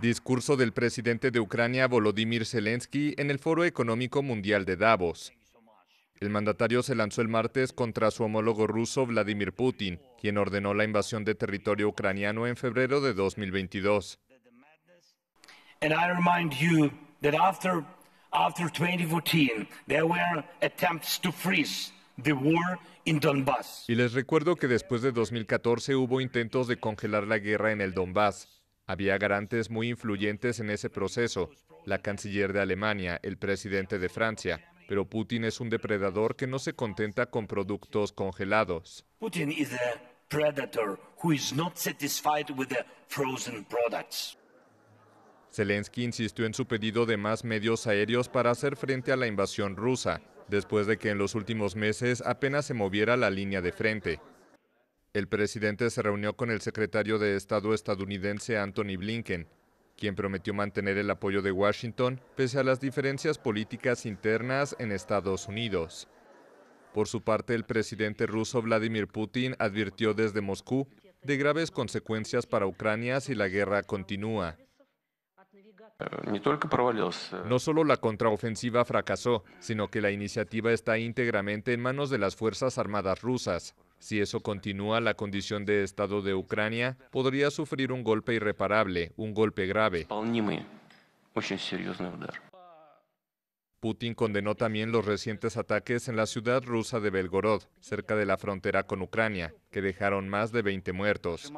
Discurso del presidente de Ucrania Volodymyr Zelensky en el Foro Económico Mundial de Davos. El mandatario se lanzó el martes contra su homólogo ruso Vladimir Putin, quien ordenó la invasión de territorio ucraniano en febrero de 2022. Y les recuerdo que después de 2014 hubo intentos de congelar la guerra en el Donbass. Había garantes muy influyentes en ese proceso, la canciller de Alemania, el presidente de Francia, pero Putin es un depredador que no se contenta con productos congelados. Putin Zelensky insistió en su pedido de más medios aéreos para hacer frente a la invasión rusa, después de que en los últimos meses apenas se moviera la línea de frente. El presidente se reunió con el secretario de Estado estadounidense Anthony Blinken, quien prometió mantener el apoyo de Washington pese a las diferencias políticas internas en Estados Unidos. Por su parte, el presidente ruso Vladimir Putin advirtió desde Moscú de graves consecuencias para Ucrania si la guerra continúa. Eh. No solo la contraofensiva fracasó, sino que la iniciativa está íntegramente en manos de las Fuerzas Armadas rusas, si eso continúa, la condición de Estado de Ucrania podría sufrir un golpe irreparable, un golpe grave. Putin condenó también los recientes ataques en la ciudad rusa de Belgorod, cerca de la frontera con Ucrania, que dejaron más de 20 muertos.